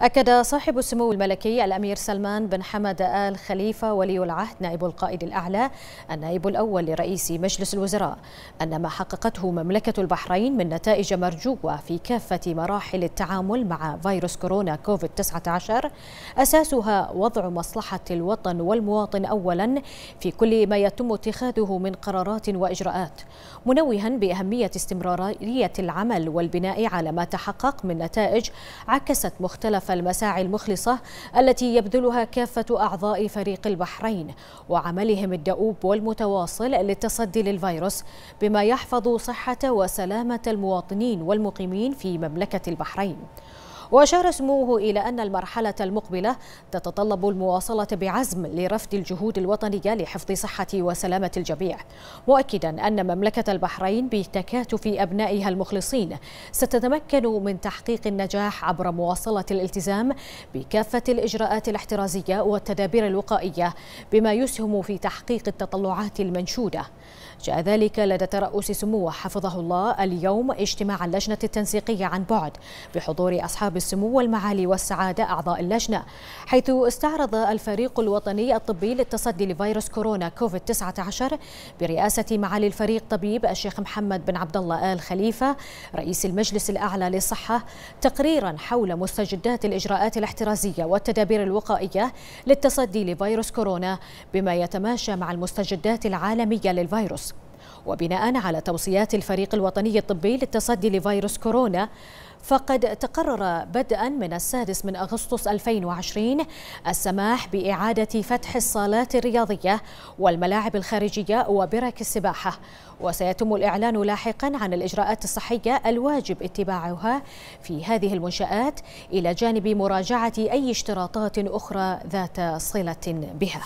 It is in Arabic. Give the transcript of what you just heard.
أكد صاحب السمو الملكي الأمير سلمان بن حمد آل خليفة ولي العهد نائب القائد الأعلى النائب الأول لرئيس مجلس الوزراء أن ما حققته مملكة البحرين من نتائج مرجوة في كافة مراحل التعامل مع فيروس كورونا كوفيد 19 أساسها وضع مصلحة الوطن والمواطن أولا في كل ما يتم اتخاذه من قرارات وإجراءات منوها بأهمية استمرارية العمل والبناء على ما تحقق من نتائج عكست مختلف كافة المساعي المخلصة التي يبذلها كافة أعضاء فريق البحرين وعملهم الدؤوب والمتواصل للتصدي للفيروس بما يحفظ صحة وسلامة المواطنين والمقيمين في مملكة البحرين وأشار سموه إلى أن المرحلة المقبلة تتطلب المواصلة بعزم لرفد الجهود الوطنية لحفظ صحة وسلامة الجميع مؤكدا أن مملكة البحرين بتكاتف أبنائها المخلصين ستتمكن من تحقيق النجاح عبر مواصلة الالتزام بكافة الإجراءات الاحترازية والتدابير الوقائية بما يسهم في تحقيق التطلعات المنشودة جاء ذلك لدى ترأس سموه حفظه الله اليوم اجتماع اللجنة التنسيقية عن بعد بحضور أصحاب السمو والمعالي والسعادة أعضاء اللجنة حيث استعرض الفريق الوطني الطبي للتصدي لفيروس كورونا كوفيد 19 برئاسة معالي الفريق طبيب الشيخ محمد بن عبد الله آل خليفة رئيس المجلس الأعلى للصحة تقريرا حول مستجدات الإجراءات الاحترازية والتدابير الوقائية للتصدي لفيروس كورونا بما يتماشى مع المستجدات العالمية للفيروس وبناء على توصيات الفريق الوطني الطبي للتصدي لفيروس كورونا فقد تقرر بدءا من السادس من أغسطس 2020 السماح بإعادة فتح الصالات الرياضية والملاعب الخارجية وبرك السباحة وسيتم الإعلان لاحقا عن الإجراءات الصحية الواجب اتباعها في هذه المنشآت إلى جانب مراجعة أي اشتراطات أخرى ذات صلة بها